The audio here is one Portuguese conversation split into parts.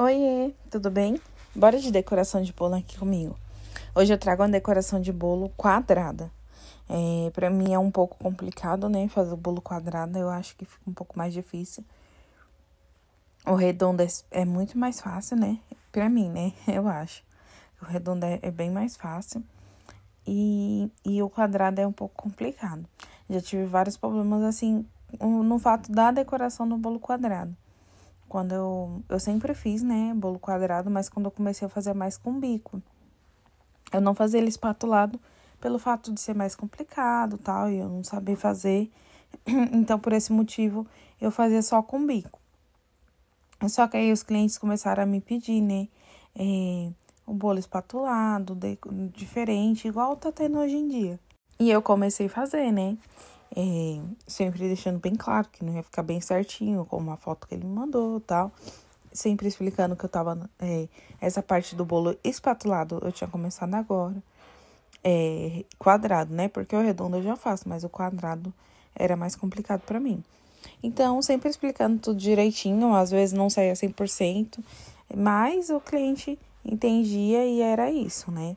Oiê, tudo bem? Bora de decoração de bolo aqui comigo. Hoje eu trago uma decoração de bolo quadrada. É, pra mim é um pouco complicado, né, fazer o bolo quadrado, eu acho que fica um pouco mais difícil. O redondo é, é muito mais fácil, né, pra mim, né, eu acho. O redondo é, é bem mais fácil e, e o quadrado é um pouco complicado. Já tive vários problemas, assim, no fato da decoração do bolo quadrado. Quando eu, eu sempre fiz, né, bolo quadrado, mas quando eu comecei a fazer mais com bico. Eu não fazia ele espatulado pelo fato de ser mais complicado tal, e eu não sabia fazer. Então, por esse motivo, eu fazia só com bico. Só que aí os clientes começaram a me pedir, né? É, o bolo espatulado, de, diferente, igual tá tendo hoje em dia. E eu comecei a fazer, né? É, sempre deixando bem claro que não ia ficar bem certinho com uma foto que ele me mandou tal. Sempre explicando que eu tava. É, essa parte do bolo espatulado eu tinha começado agora. É, quadrado, né? Porque o redondo eu já faço, mas o quadrado era mais complicado para mim. Então, sempre explicando tudo direitinho, às vezes não saía 100%, mas o cliente entendia e era isso, né?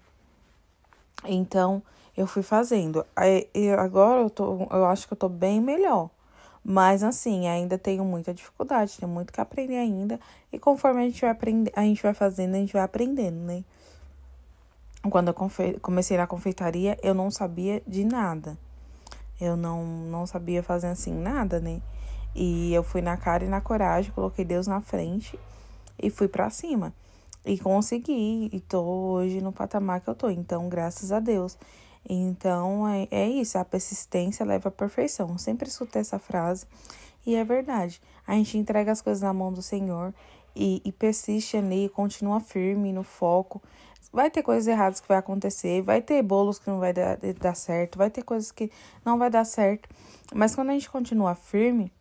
Então, eu fui fazendo. Aí, agora eu, tô, eu acho que eu tô bem melhor. Mas assim, ainda tenho muita dificuldade, tenho muito que aprender ainda. E conforme a gente vai aprender, a gente vai fazendo, a gente vai aprendendo, né? Quando eu comecei na confeitaria, eu não sabia de nada. Eu não, não sabia fazer assim nada, né? E eu fui na cara e na coragem, coloquei Deus na frente e fui para cima. E consegui, e tô hoje no patamar que eu tô. Então, graças a Deus. Então, é, é isso, a persistência leva à perfeição. Eu sempre escutei essa frase e é verdade. A gente entrega as coisas na mão do Senhor e, e persiste ali, continua firme no foco. Vai ter coisas erradas que vai acontecer, vai ter bolos que não vai dar, dar certo, vai ter coisas que não vai dar certo. Mas quando a gente continua firme,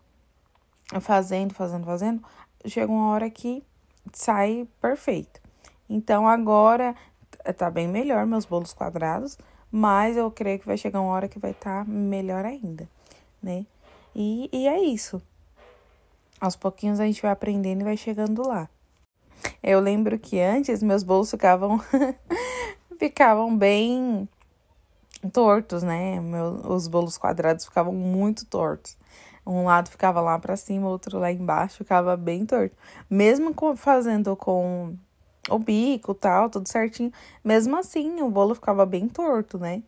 fazendo, fazendo, fazendo, chega uma hora que sai perfeito. Então agora tá bem melhor meus bolos quadrados, mas eu creio que vai chegar uma hora que vai estar tá melhor ainda, né? E, e é isso. Aos pouquinhos a gente vai aprendendo e vai chegando lá. Eu lembro que antes meus bolsos ficavam, ficavam bem tortos, né? Meu, os bolos quadrados ficavam muito tortos. Um lado ficava lá para cima, outro lá embaixo, ficava bem torto. Mesmo com, fazendo com o bico tal, tudo certinho. Mesmo assim, o bolo ficava bem torto, né?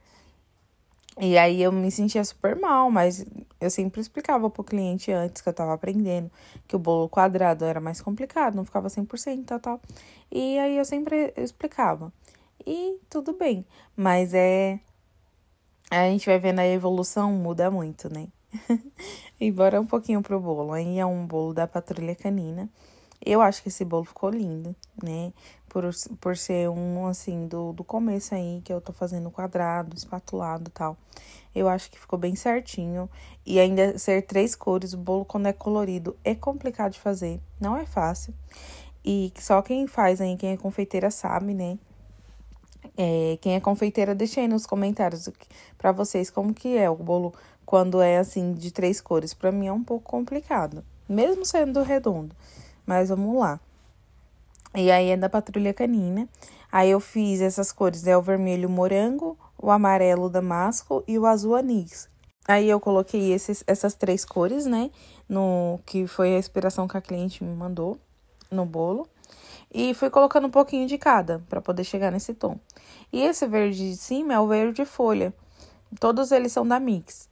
E aí eu me sentia super mal, mas eu sempre explicava pro cliente antes que eu tava aprendendo que o bolo quadrado era mais complicado, não ficava 100% tal, tal. E aí eu sempre explicava. E tudo bem, mas é. A gente vai vendo a evolução muda muito, né? bora um pouquinho pro bolo. Aí é um bolo da patrulha canina. Eu acho que esse bolo ficou lindo, né? Por, por ser um, assim, do, do começo aí, que eu tô fazendo quadrado, espatulado e tal. Eu acho que ficou bem certinho. E ainda ser três cores, o bolo quando é colorido é complicado de fazer, não é fácil. E só quem faz aí, quem é confeiteira sabe, né? É, quem é confeiteira, deixa aí nos comentários para vocês como que é o bolo quando é assim de três cores. Para mim é um pouco complicado, mesmo sendo redondo. Mas vamos lá. E aí é da patrulha canina. Aí eu fiz essas cores, né? O vermelho morango, o amarelo damasco e o azul anis. Aí eu coloquei esses, essas três cores, né? No que foi a inspiração que a cliente me mandou no bolo. E fui colocando um pouquinho de cada para poder chegar nesse tom. E esse verde de cima é o verde folha. Todos eles são da Mix.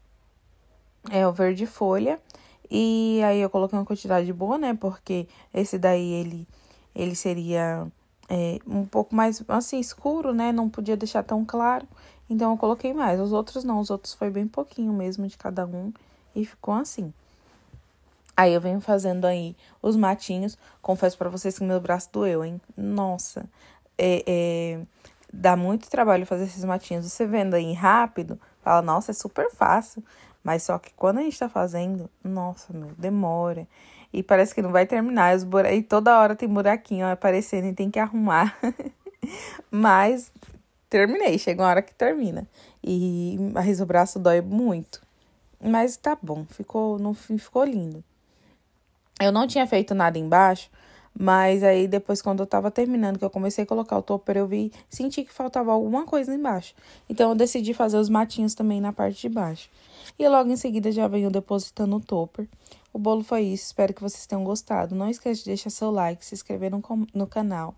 É o verde folha e aí eu coloquei uma quantidade boa, né? Porque esse daí ele, ele seria é, um pouco mais assim escuro, né? Não podia deixar tão claro. Então eu coloquei mais. Os outros não, os outros foi bem pouquinho mesmo de cada um e ficou assim. Aí eu venho fazendo aí os matinhos. Confesso para vocês que meu braço doeu, hein? Nossa. É, é, dá muito trabalho fazer esses matinhos. Você vendo aí rápido, fala, nossa, é super fácil. Mas só que quando a gente tá fazendo, nossa, meu, demora. E parece que não vai terminar. E, toda hora tem buraquinho aparecendo e tem que arrumar. Mas terminei, chega uma hora que termina. E mas o braço dói muito. Mas tá bom, ficou, no fim ficou lindo. Eu não tinha feito nada embaixo, mas aí depois, quando eu tava terminando, que eu comecei a colocar o topper, eu vi, senti que faltava alguma coisa embaixo. Então eu decidi fazer os matinhos também na parte de baixo. E logo em seguida já venho depositando o topper. O bolo foi isso, espero que vocês tenham gostado. Não esquece de deixar seu like, se inscrever no, no canal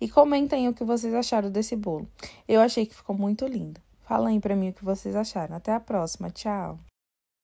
e comentem o que vocês acharam desse bolo. Eu achei que ficou muito lindo. Falem para mim o que vocês acharam. Até a próxima, tchau!